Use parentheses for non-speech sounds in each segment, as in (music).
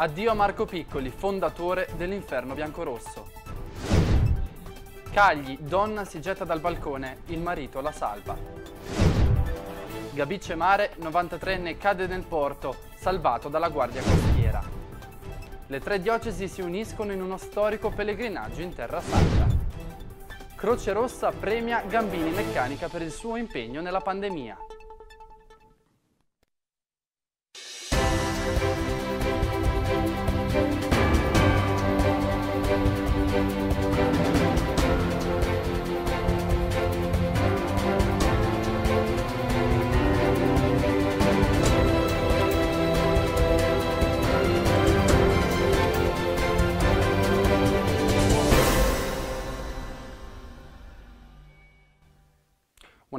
Addio a Marco Piccoli, fondatore dell'Inferno Biancorosso. Cagli, donna si getta dal balcone, il marito la salva. Gabice Mare, 93enne, cade nel porto, salvato dalla guardia costiera. Le tre diocesi si uniscono in uno storico pellegrinaggio in Terra Santa. Croce Rossa premia Gambini Meccanica per il suo impegno nella pandemia.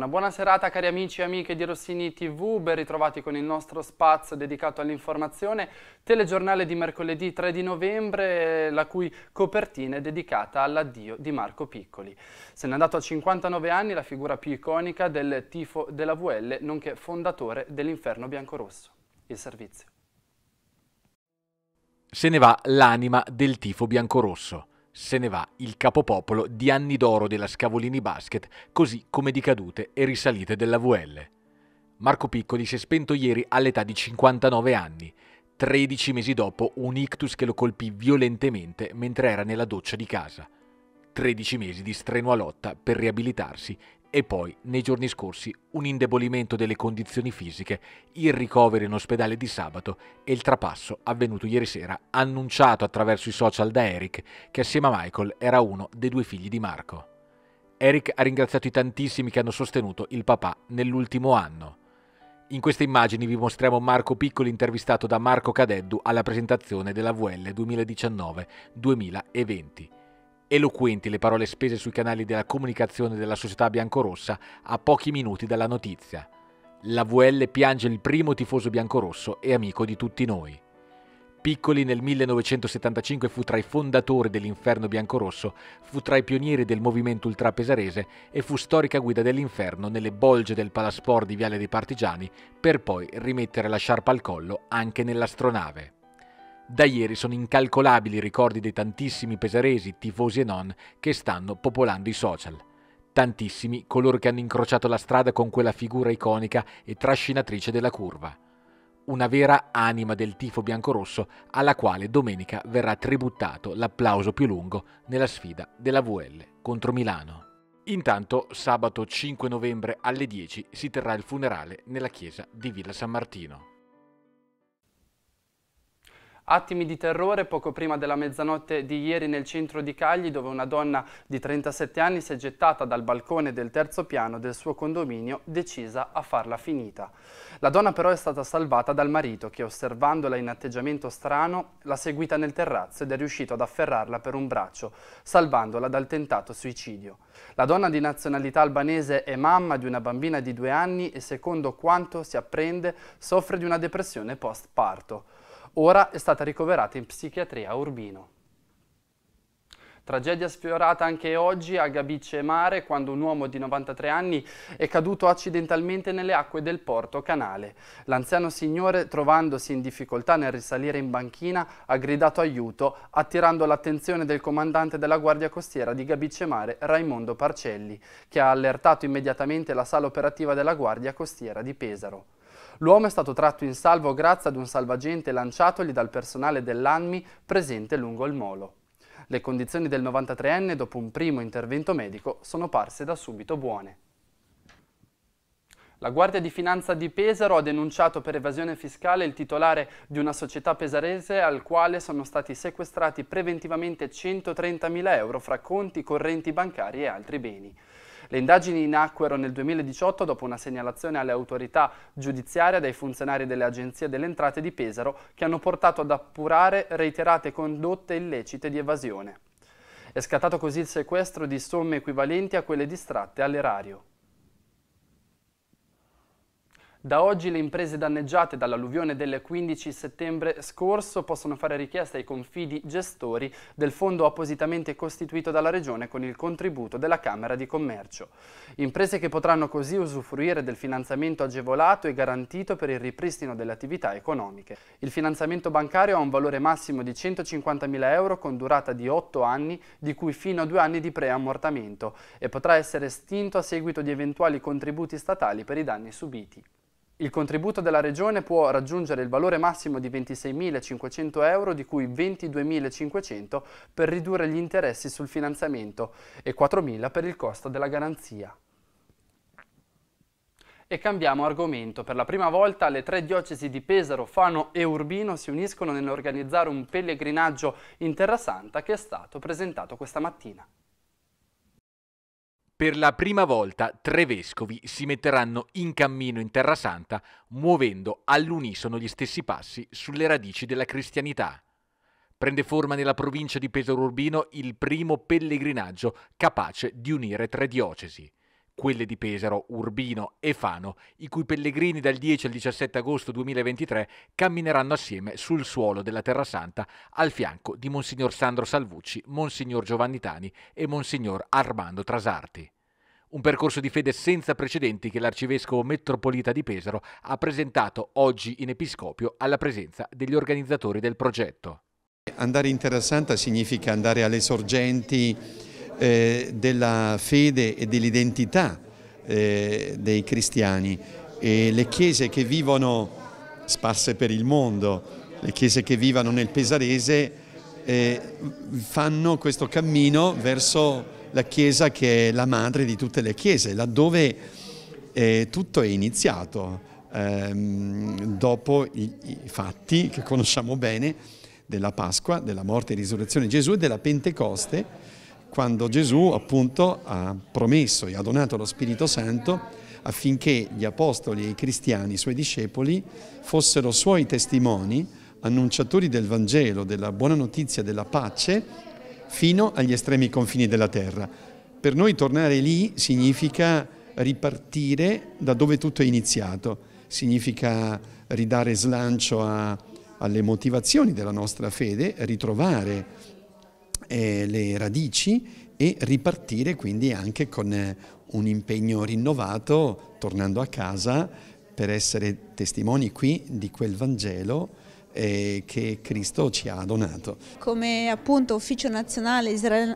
Buona serata cari amici e amiche di Rossini TV, ben ritrovati con il nostro spazio dedicato all'informazione, telegiornale di mercoledì 3 di novembre, la cui copertina è dedicata all'addio di Marco Piccoli. Se n'è andato a 59 anni la figura più iconica del tifo della VL, nonché fondatore dell'Inferno Biancorosso. Il servizio. Se ne va l'anima del tifo biancorosso se ne va il capopopolo di anni d'oro della Scavolini Basket, così come di cadute e risalite della VL. Marco Piccoli si è spento ieri all'età di 59 anni, 13 mesi dopo un ictus che lo colpì violentemente mentre era nella doccia di casa. 13 mesi di strenua lotta per riabilitarsi e poi, nei giorni scorsi, un indebolimento delle condizioni fisiche, il ricovero in ospedale di sabato e il trapasso avvenuto ieri sera, annunciato attraverso i social da Eric, che assieme a Michael era uno dei due figli di Marco. Eric ha ringraziato i tantissimi che hanno sostenuto il papà nell'ultimo anno. In queste immagini vi mostriamo Marco Piccoli intervistato da Marco Cadeddu alla presentazione della VL 2019-2020 Eloquenti le parole spese sui canali della comunicazione della società biancorossa a pochi minuti dalla notizia. La VL piange il primo tifoso biancorosso e amico di tutti noi. Piccoli nel 1975 fu tra i fondatori dell'Inferno Biancorosso, fu tra i pionieri del movimento ultrapesarese e fu storica guida dell'Inferno nelle bolge del Palasport di Viale dei Partigiani, per poi rimettere la sciarpa al collo anche nell'astronave. Da ieri sono incalcolabili i ricordi dei tantissimi pesaresi, tifosi e non, che stanno popolando i social. Tantissimi coloro che hanno incrociato la strada con quella figura iconica e trascinatrice della curva. Una vera anima del tifo biancorosso alla quale domenica verrà tributato l'applauso più lungo nella sfida della VL contro Milano. Intanto sabato 5 novembre alle 10 si terrà il funerale nella chiesa di Villa San Martino. Attimi di terrore poco prima della mezzanotte di ieri nel centro di Cagli dove una donna di 37 anni si è gettata dal balcone del terzo piano del suo condominio decisa a farla finita. La donna però è stata salvata dal marito che osservandola in atteggiamento strano l'ha seguita nel terrazzo ed è riuscito ad afferrarla per un braccio salvandola dal tentato suicidio. La donna di nazionalità albanese è mamma di una bambina di due anni e secondo quanto si apprende soffre di una depressione post parto. Ora è stata ricoverata in psichiatria a Urbino. Tragedia sfiorata anche oggi a Gabice Mare quando un uomo di 93 anni è caduto accidentalmente nelle acque del porto Canale. L'anziano signore, trovandosi in difficoltà nel risalire in banchina, ha gridato aiuto, attirando l'attenzione del comandante della Guardia Costiera di Gabice Mare, Raimondo Parcelli, che ha allertato immediatamente la sala operativa della Guardia Costiera di Pesaro. L'uomo è stato tratto in salvo grazie ad un salvagente lanciatogli dal personale dell'ANMI presente lungo il molo. Le condizioni del 93enne, dopo un primo intervento medico, sono parse da subito buone. La Guardia di Finanza di Pesaro ha denunciato per evasione fiscale il titolare di una società pesarese al quale sono stati sequestrati preventivamente 130.000 euro fra conti correnti bancari e altri beni. Le indagini nacquero nel 2018 dopo una segnalazione alle autorità giudiziarie dai funzionari delle agenzie delle entrate di Pesaro che hanno portato ad appurare reiterate condotte illecite di evasione. È scattato così il sequestro di somme equivalenti a quelle distratte all'erario. Da oggi le imprese danneggiate dall'alluvione del 15 settembre scorso possono fare richiesta ai confidi gestori del fondo appositamente costituito dalla Regione con il contributo della Camera di Commercio. Imprese che potranno così usufruire del finanziamento agevolato e garantito per il ripristino delle attività economiche. Il finanziamento bancario ha un valore massimo di 150.000 euro con durata di 8 anni, di cui fino a 2 anni di preammortamento e potrà essere estinto a seguito di eventuali contributi statali per i danni subiti. Il contributo della Regione può raggiungere il valore massimo di 26.500 euro, di cui 22.500 per ridurre gli interessi sul finanziamento e 4.000 per il costo della garanzia. E cambiamo argomento. Per la prima volta le tre diocesi di Pesaro, Fano e Urbino si uniscono nell'organizzare un pellegrinaggio in Terra Santa che è stato presentato questa mattina. Per la prima volta tre vescovi si metteranno in cammino in Terra Santa muovendo all'unisono gli stessi passi sulle radici della cristianità. Prende forma nella provincia di Pesaro Urbino il primo pellegrinaggio capace di unire tre diocesi quelle di Pesaro, Urbino e Fano, i cui pellegrini dal 10 al 17 agosto 2023 cammineranno assieme sul suolo della Terra Santa al fianco di Monsignor Sandro Salvucci, Monsignor Giovanni Tani e Monsignor Armando Trasarti. Un percorso di fede senza precedenti che l'arcivescovo metropolita di Pesaro ha presentato oggi in episcopio alla presenza degli organizzatori del progetto. Andare in Terra Santa significa andare alle sorgenti eh, della fede e dell'identità eh, dei cristiani e le chiese che vivono sparse per il mondo, le chiese che vivono nel Pesarese eh, fanno questo cammino verso la chiesa che è la madre di tutte le chiese, laddove eh, tutto è iniziato ehm, dopo i, i fatti che conosciamo bene della Pasqua, della morte e risurrezione di Gesù e della Pentecoste quando Gesù appunto ha promesso e ha donato lo Spirito Santo affinché gli apostoli e i cristiani, i suoi discepoli, fossero suoi testimoni, annunciatori del Vangelo, della buona notizia, della pace, fino agli estremi confini della terra. Per noi tornare lì significa ripartire da dove tutto è iniziato, significa ridare slancio a, alle motivazioni della nostra fede, ritrovare eh, le radici e ripartire quindi anche con eh, un impegno rinnovato tornando a casa per essere testimoni qui di quel Vangelo eh, che Cristo ci ha donato. Come appunto Ufficio Nazionale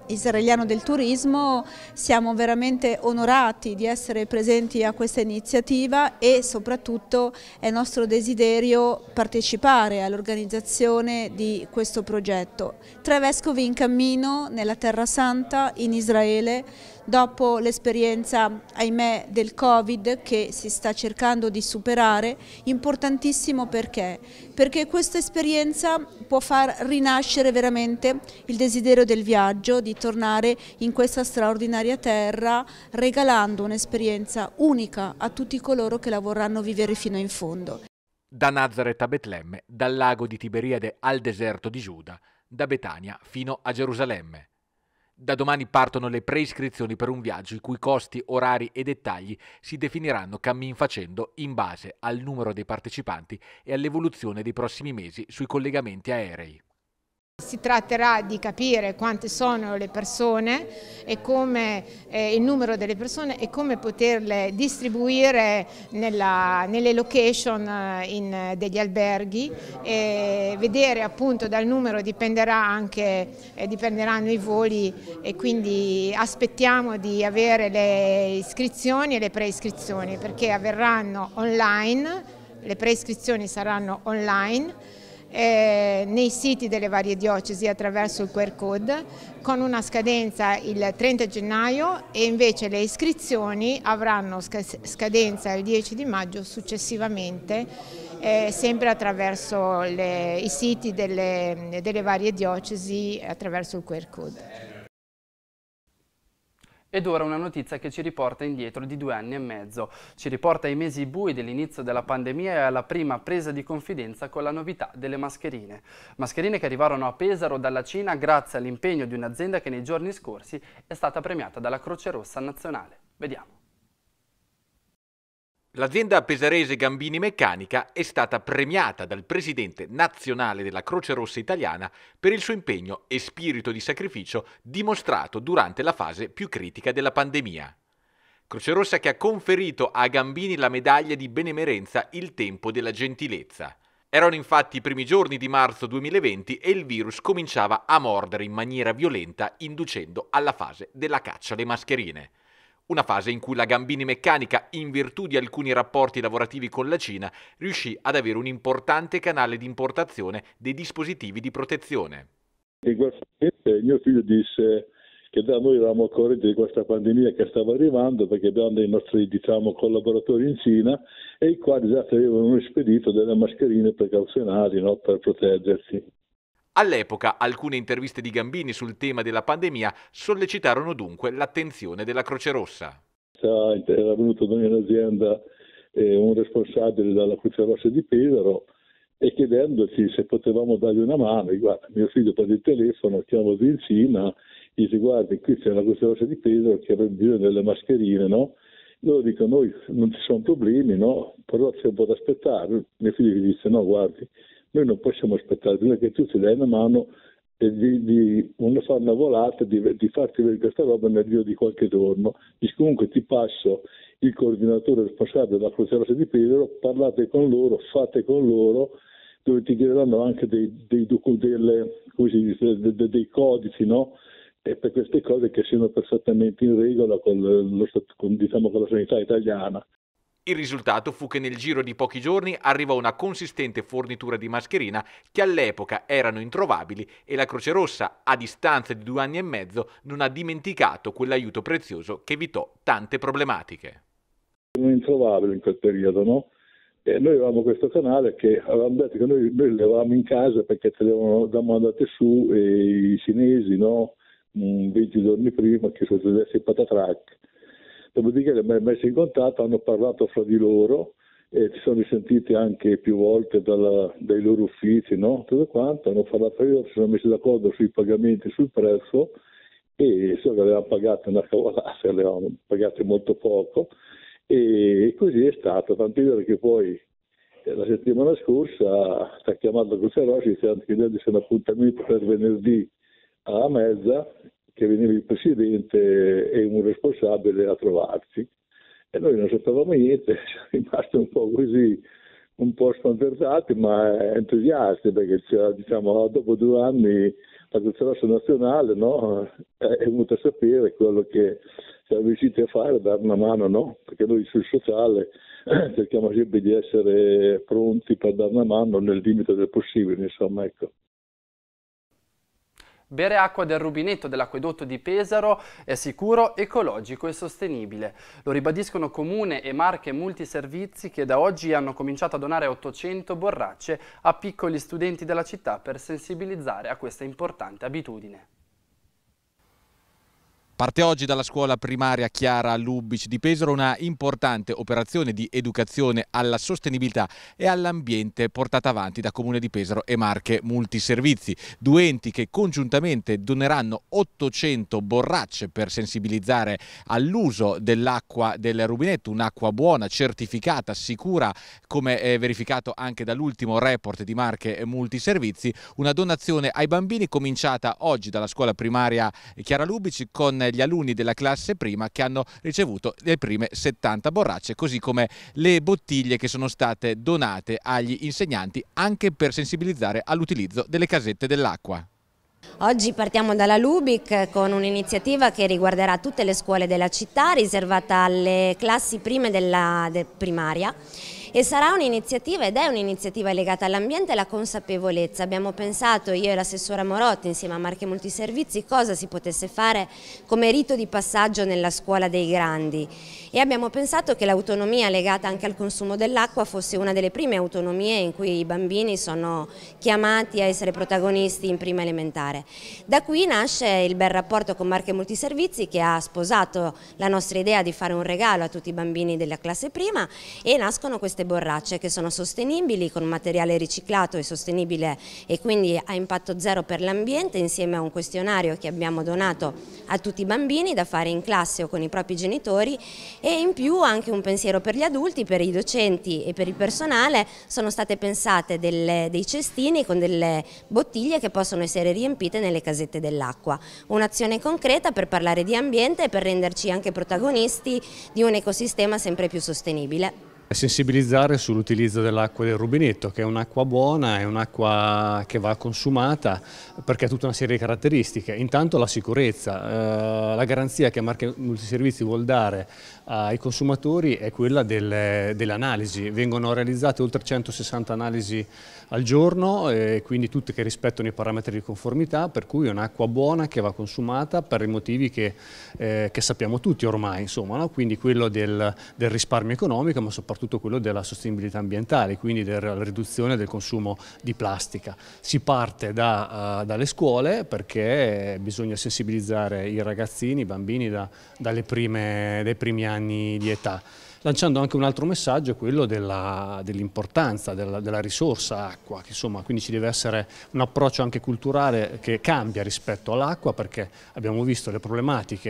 Israeliano del Turismo siamo veramente onorati di essere presenti a questa iniziativa e soprattutto è nostro desiderio partecipare all'organizzazione di questo progetto. Tre vescovi in cammino nella Terra Santa in Israele dopo l'esperienza, ahimè, del Covid che si sta cercando di superare, importantissimo perché? Perché questa esperienza può far rinascere veramente il desiderio del viaggio, di tornare in questa straordinaria terra, regalando un'esperienza unica a tutti coloro che la vorranno vivere fino in fondo. Da Nazareth a Betlemme, dal lago di Tiberiade al deserto di Giuda, da Betania fino a Gerusalemme. Da domani partono le preiscrizioni per un viaggio i cui costi, orari e dettagli si definiranno cammin facendo in base al numero dei partecipanti e all'evoluzione dei prossimi mesi sui collegamenti aerei. Si tratterà di capire quante sono le persone e come, eh, il numero delle persone e come poterle distribuire nella, nelle location eh, in, eh, degli alberghi e vedere appunto dal numero dipenderà anche, eh, dipenderanno i voli e quindi aspettiamo di avere le iscrizioni e le preiscrizioni perché avverranno online, le preiscrizioni saranno online eh, nei siti delle varie diocesi attraverso il QR code con una scadenza il 30 gennaio e invece le iscrizioni avranno scadenza il 10 di maggio successivamente eh, sempre attraverso le, i siti delle, delle varie diocesi attraverso il QR code. Ed ora una notizia che ci riporta indietro di due anni e mezzo. Ci riporta ai mesi bui dell'inizio della pandemia e alla prima presa di confidenza con la novità delle mascherine. Mascherine che arrivarono a Pesaro dalla Cina grazie all'impegno di un'azienda che nei giorni scorsi è stata premiata dalla Croce Rossa Nazionale. Vediamo. L'azienda pesarese Gambini Meccanica è stata premiata dal presidente nazionale della Croce Rossa italiana per il suo impegno e spirito di sacrificio dimostrato durante la fase più critica della pandemia. Croce Rossa che ha conferito a Gambini la medaglia di benemerenza Il tempo della gentilezza. Erano infatti i primi giorni di marzo 2020 e il virus cominciava a mordere in maniera violenta inducendo alla fase della caccia alle mascherine una fase in cui la Gambini Meccanica, in virtù di alcuni rapporti lavorativi con la Cina, riuscì ad avere un importante canale di importazione dei dispositivi di protezione. In quel momento mio figlio disse che da noi eravamo a corrente di questa pandemia che stava arrivando perché abbiamo dei nostri diciamo, collaboratori in Cina e i quali già avevano spedito delle mascherine precauzionali no, per proteggersi. All'epoca alcune interviste di Gambini sul tema della pandemia sollecitarono dunque l'attenzione della Croce Rossa. Era venuto da in azienda eh, un responsabile della Croce Rossa di Pesaro e chiedendoci se potevamo dargli una mano, guarda, mio figlio prende il telefono, chiama in Cina, gli dice guardi qui c'è la Croce Rossa di Pesaro che aveva bisogno delle mascherine, no? Loro dicono noi non ci sono problemi, no? Però c'è un po' da aspettare, mio figlio gli dice no guardi, noi non possiamo aspettare prima che tu ci dai una mano e di, di una, fare volata, di, di farti vedere questa roba nel giro di qualche giorno. Dici comunque ti passo il coordinatore responsabile della Croce di Pedro, parlate con loro, fate con loro, dove ti chiederanno anche dei, dei, delle, dice, dei, dei codici, no? E per queste cose che siano perfettamente in regola con, lo, con, diciamo, con la sanità italiana. Il risultato fu che nel giro di pochi giorni arrivò una consistente fornitura di mascherina che all'epoca erano introvabili e la Croce Rossa, a distanza di due anni e mezzo, non ha dimenticato quell'aiuto prezioso che evitò tante problematiche. Non introvabile in quel periodo, no? E noi avevamo questo canale che avevamo detto che noi, noi le avevamo in casa perché te le avevamo andate su e i cinesi, no? 20 mm, giorni prima che succedesse il patatrack dopodiché le abbiamo messe in contatto, hanno parlato fra di loro e si sono risentiti anche più volte dalla, dai loro uffici, no? tutto quanto, hanno parlato di loro, si sono messi d'accordo sui pagamenti, sul prezzo e so che avevamo pagato una cavolata, (laughs) le avevamo pagate molto poco e così è stato, tant'è vero che poi eh, la settimana scorsa ci ha chiamato Crucerossi e ci hanno chiesto un appuntamento per venerdì a mezza che veniva il presidente e un responsabile a trovarci e noi non sapevamo niente, (laughs) siamo rimasti un po' così, un po' spaventati ma entusiasti perché diciamo, dopo due anni la conferenza nazionale no, è venuta a sapere quello che siamo riusciti a fare, a dare una mano, no? perché noi sul sociale (clears throat) cerchiamo sempre di essere pronti per dare una mano nel limite del possibile, insomma, ecco. Bere acqua del rubinetto dell'acquedotto di Pesaro è sicuro, ecologico e sostenibile. Lo ribadiscono Comune e Marche Multiservizi che da oggi hanno cominciato a donare 800 borracce a piccoli studenti della città per sensibilizzare a questa importante abitudine. Parte oggi dalla scuola primaria Chiara Lubbic di Pesaro una importante operazione di educazione alla sostenibilità e all'ambiente portata avanti da Comune di Pesaro e Marche Multiservizi, due enti che congiuntamente doneranno 800 borracce per sensibilizzare all'uso dell'acqua del rubinetto, un'acqua buona, certificata, sicura, come è verificato anche dall'ultimo report di Marche Multiservizi, una donazione ai bambini cominciata oggi dalla scuola primaria Chiara Lubbic con gli alunni della classe prima che hanno ricevuto le prime 70 borracce, così come le bottiglie che sono state donate agli insegnanti anche per sensibilizzare all'utilizzo delle casette dell'acqua. Oggi partiamo dalla Lubic con un'iniziativa che riguarderà tutte le scuole della città riservata alle classi prime della primaria e sarà un'iniziativa ed è un'iniziativa legata all'ambiente e alla consapevolezza. Abbiamo pensato io e l'assessora Morotti insieme a Marche Multiservizi cosa si potesse fare come rito di passaggio nella scuola dei grandi e abbiamo pensato che l'autonomia legata anche al consumo dell'acqua fosse una delle prime autonomie in cui i bambini sono chiamati a essere protagonisti in prima elementare. Da qui nasce il bel rapporto con Marche Multiservizi che ha sposato la nostra idea di fare un regalo a tutti i bambini della classe prima e nascono queste tante borracce che sono sostenibili con materiale riciclato e sostenibile e quindi a impatto zero per l'ambiente insieme a un questionario che abbiamo donato a tutti i bambini da fare in classe o con i propri genitori e in più anche un pensiero per gli adulti, per i docenti e per il personale sono state pensate delle, dei cestini con delle bottiglie che possono essere riempite nelle casette dell'acqua. Un'azione concreta per parlare di ambiente e per renderci anche protagonisti di un ecosistema sempre più sostenibile sensibilizzare sull'utilizzo dell'acqua del rubinetto, che è un'acqua buona, è un'acqua che va consumata perché ha tutta una serie di caratteristiche. Intanto la sicurezza, eh, la garanzia che Marche Multiservizi vuol dare ai consumatori è quella del, dell'analisi. Vengono realizzate oltre 160 analisi al giorno, quindi tutte che rispettano i parametri di conformità, per cui è un'acqua buona che va consumata per i motivi che, eh, che sappiamo tutti ormai, insomma, no? quindi quello del, del, risparmio economico ma soprattutto quello della sostenibilità ambientale, quindi della riduzione del consumo di plastica. Si parte da, uh, dalle scuole perché bisogna sensibilizzare i ragazzini, i bambini da, prime, dai primi anni anni di età lanciando anche un altro messaggio, quello dell'importanza dell della, della, risorsa acqua, che insomma quindi ci deve essere un approccio anche culturale che cambia rispetto all'acqua perché abbiamo visto le problematiche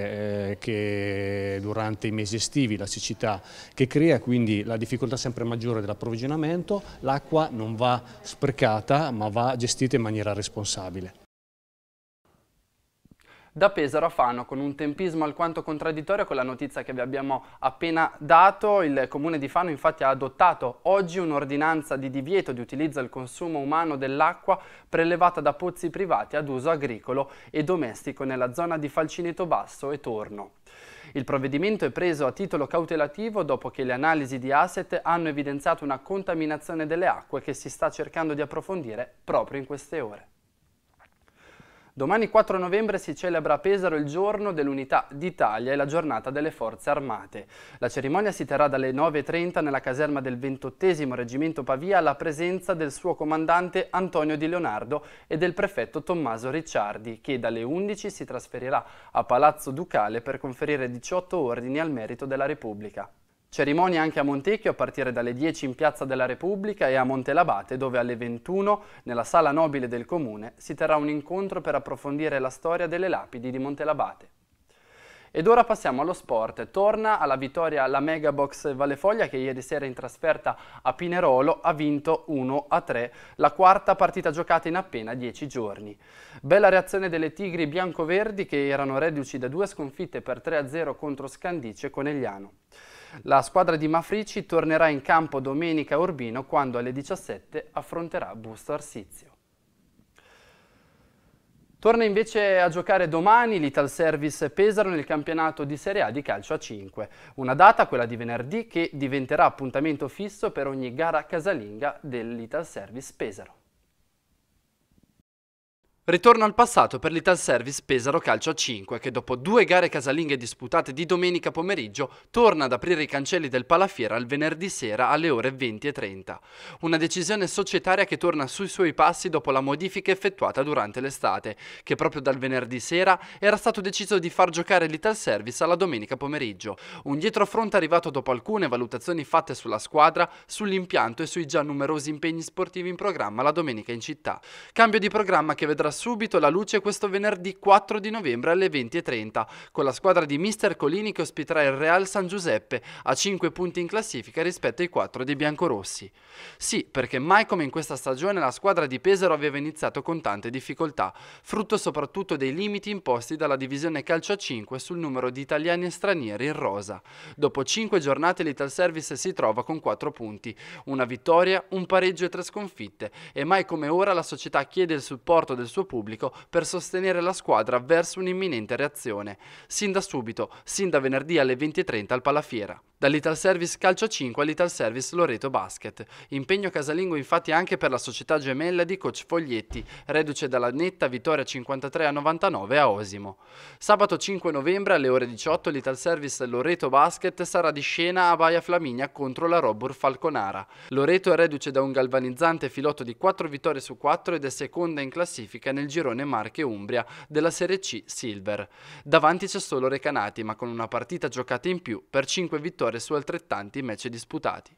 eh, che durante i mesi estivi la siccità che crea, quindi la difficoltà sempre maggiore dell'approvvigionamento, l'acqua non va sprecata ma va gestita in maniera responsabile da Pesaro a Fano con un tempismo alquanto contraddittorio con la notizia che vi abbiamo appena dato. Il comune di Fano infatti ha adottato oggi un'ordinanza di divieto di utilizzo al consumo umano dell'acqua prelevata da pozzi privati ad uso agricolo e domestico nella zona di Falcineto Basso e Torno. Il provvedimento è preso a titolo cautelativo dopo che le analisi di asset hanno evidenziato una contaminazione delle acque che si sta cercando di approfondire proprio in queste ore. Domani 4 novembre si celebra a Pesaro il giorno dell'unità d'Italia e la giornata delle forze armate. La cerimonia si terrà dalle 9.30 nella caserma del 28 Reggimento Pavia alla presenza del suo comandante Antonio Di Leonardo e del prefetto Tommaso Ricciardi che dalle 11 si trasferirà a Palazzo Ducale per conferire 18 ordini al merito della Repubblica. Cerimonia anche a Montecchio a partire dalle 10 in Piazza della Repubblica e a Montelabate dove alle 21 nella Sala Nobile del Comune si terrà un incontro per approfondire la storia delle lapidi di Montelabate. Ed ora passiamo allo sport. Torna alla vittoria la Megabox Vallefoglia che ieri sera in trasferta a Pinerolo ha vinto 1-3, la quarta partita giocata in appena 10 giorni. Bella reazione delle Tigri biancoverdi che erano reduci da due sconfitte per 3-0 contro Scandice Conegliano. La squadra di Mafrici tornerà in campo domenica a Urbino quando alle 17 affronterà Busto Arsizio. Torna invece a giocare domani l'Ital Service Pesaro nel campionato di Serie A di calcio a 5. Una data, quella di venerdì, che diventerà appuntamento fisso per ogni gara casalinga dell'Ital Service Pesaro. Ritorno al passato per l'Ital Service Pesaro Calcio a 5 che dopo due gare casalinghe disputate di domenica pomeriggio torna ad aprire i cancelli del Palafiera il venerdì sera alle ore 20.30. Una decisione societaria che torna sui suoi passi dopo la modifica effettuata durante l'estate che proprio dal venerdì sera era stato deciso di far giocare l'Ital Service alla domenica pomeriggio. Un dietrofront arrivato dopo alcune valutazioni fatte sulla squadra, sull'impianto e sui già numerosi impegni sportivi in programma la domenica in città. Cambio di programma che vedrà subito la luce questo venerdì 4 di novembre alle 20.30 con la squadra di Mister Colini che ospiterà il Real San Giuseppe a 5 punti in classifica rispetto ai 4 dei biancorossi. Sì, perché mai come in questa stagione la squadra di Pesaro aveva iniziato con tante difficoltà, frutto soprattutto dei limiti imposti dalla divisione calcio a 5 sul numero di italiani e stranieri in rosa. Dopo 5 giornate l'Ital Service si trova con 4 punti, una vittoria, un pareggio e 3 sconfitte e mai come ora la società chiede il supporto del suo denaro pubblico per sostenere la squadra verso un'imminente reazione. Sin da subito, sin da venerdì alle 20.30 al Palafiera. Dall'Ital Service Calcio 5 all'Ital Service Loreto Basket. Impegno casalingo infatti anche per la società gemella di Coach Foglietti, reduce dalla netta vittoria 53 a 99 a Osimo. Sabato 5 novembre alle ore 18 l'Ital Service Loreto Basket sarà di scena a Baia Flaminia contro la Robur Falconara. Loreto è reduce da un galvanizzante filotto di 4 vittorie su 4 ed è seconda in classifica nel girone Marche-Umbria della Serie C Silver. Davanti c'è solo Recanati, ma con una partita giocata in più per 5 vittorie su altrettanti match disputati.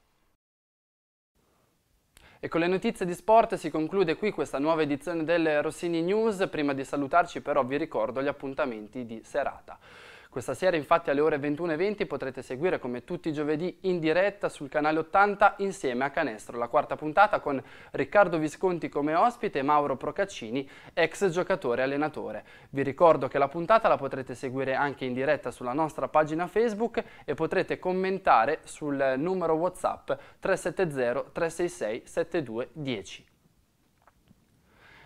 E con le notizie di sport si conclude qui questa nuova edizione del Rossini News. Prima di salutarci però vi ricordo gli appuntamenti di serata. Questa sera infatti alle ore 21.20 potrete seguire come tutti i giovedì in diretta sul canale 80 insieme a Canestro, la quarta puntata con Riccardo Visconti come ospite e Mauro Procaccini, ex giocatore e allenatore. Vi ricordo che la puntata la potrete seguire anche in diretta sulla nostra pagina Facebook e potrete commentare sul numero WhatsApp 370 366 7210.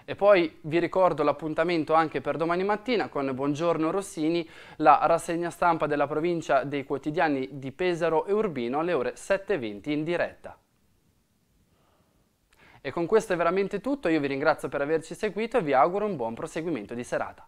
E poi vi ricordo l'appuntamento anche per domani mattina con Buongiorno Rossini, la rassegna stampa della provincia dei quotidiani di Pesaro e Urbino alle ore 7.20 in diretta. E con questo è veramente tutto, io vi ringrazio per averci seguito e vi auguro un buon proseguimento di serata.